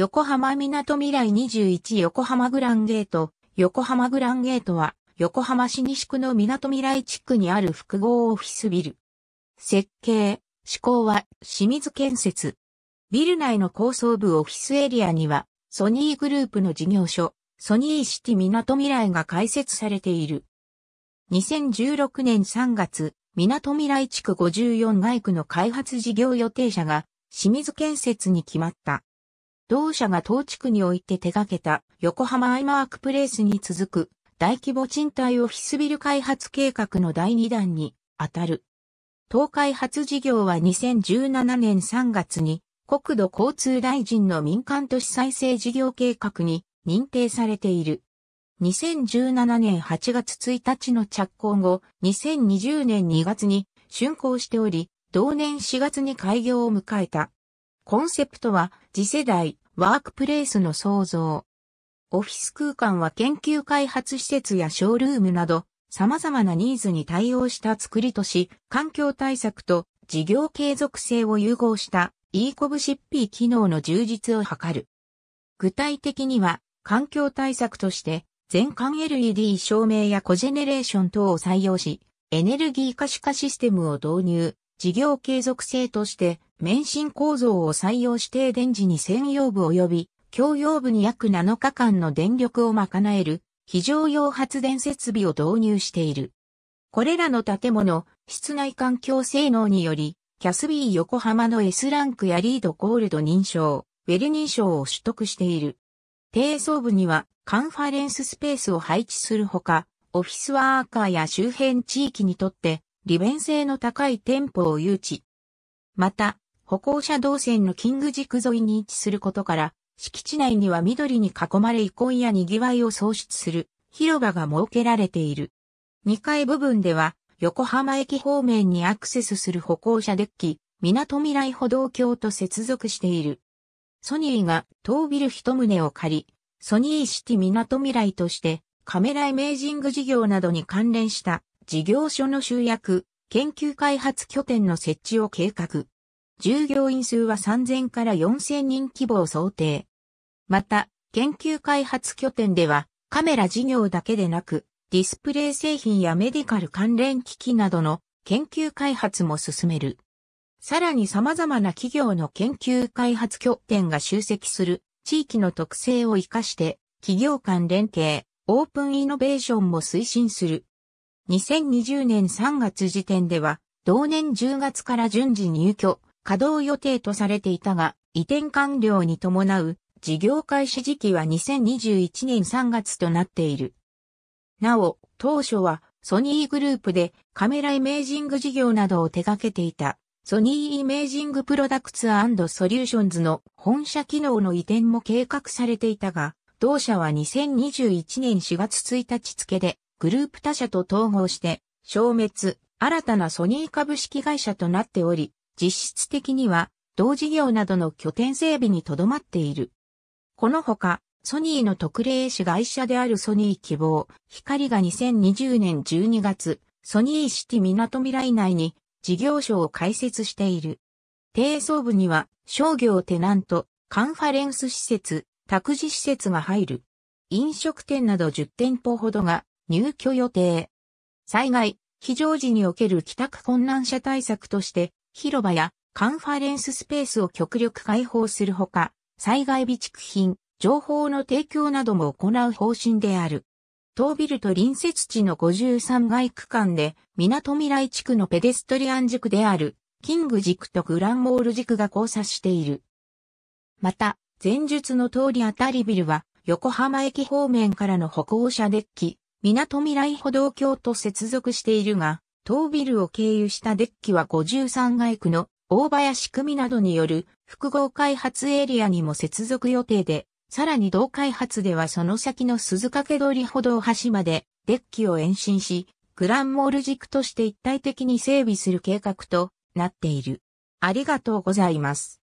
横浜港未来21横浜グランゲート。横浜グランゲートは、横浜市西区の港未来地区にある複合オフィスビル。設計、施工は清水建設。ビル内の高層部オフィスエリアには、ソニーグループの事業所、ソニーシティ港未来が開設されている。2016年3月、港未来地区54街区の開発事業予定者が清水建設に決まった。同社が当地区において手掛けた横浜アイマークプレイスに続く大規模賃貸オフィスビル開発計画の第2弾に当たる。東開発事業は2017年3月に国土交通大臣の民間都市再生事業計画に認定されている。2017年8月1日の着工後、2020年2月に竣工しており、同年4月に開業を迎えた。コンセプトは次世代ワークプレイスの創造。オフィス空間は研究開発施設やショールームなど様々なニーズに対応した作りとし、環境対策と事業継続性を融合した e コブシッピー機能の充実を図る。具体的には環境対策として全管 LED 照明やコジェネレーション等を採用し、エネルギー可視化システムを導入、事業継続性として免震構造を採用して電池に専用部及び共用部に約7日間の電力を賄える非常用発電設備を導入している。これらの建物、室内環境性能により、キャスビー横浜の S ランクやリードコールド認証、ウェル認証を取得している。低層部にはカンファレンススペースを配置するほか、オフィスワーカーや周辺地域にとって利便性の高い店舗を誘致。また、歩行者動線のキング軸沿いに位置することから、敷地内には緑に囲まれ憩いや賑わいを創出する広場が設けられている。2階部分では、横浜駅方面にアクセスする歩行者デッキ、港未来歩道橋と接続している。ソニーが当ビル一棟を借り、ソニーシティ港未来として、カメライメージング事業などに関連した事業所の集約、研究開発拠点の設置を計画。従業員数は3000から4000人規模を想定。また、研究開発拠点では、カメラ事業だけでなく、ディスプレイ製品やメディカル関連機器などの研究開発も進める。さらに様々な企業の研究開発拠点が集積する地域の特性を活かして企業間連携、オープンイノベーションも推進する。2020年3月時点では同年10月から順次入居、稼働予定とされていたが、移転完了に伴う事業開始時期は2021年3月となっている。なお、当初はソニーグループでカメライメージング事業などを手掛けていたソニーイメージングプロダクツソリューションズの本社機能の移転も計画されていたが、同社は2021年4月1日付でグループ他社と統合して消滅、新たなソニー株式会社となっており、実質的には、同事業などの拠点整備にとどまっている。このほか、ソニーの特例子会社であるソニー希望、光が2020年12月、ソニーシティ港未来内に事業所を開設している。低層部には商業テナント、カンファレンス施設、託児施設が入る。飲食店など10店舗ほどが入居予定。災害、非常時における帰宅困難者対策として、広場やカンファレンススペースを極力開放するほか、災害備蓄品、情報の提供なども行う方針である。当ビルと隣接地の53街区間で、港未来地区のペデストリアン軸である、キング軸とグランモール軸が交差している。また、前述の通りあたりビルは、横浜駅方面からの歩行者デッキ、港未来歩道橋と接続しているが、当ビルを経由したデッキは53街区の大林組などによる複合開発エリアにも接続予定で、さらに同開発ではその先の鈴掛通り歩道橋までデッキを延伸し、グランモール軸として一体的に整備する計画となっている。ありがとうございます。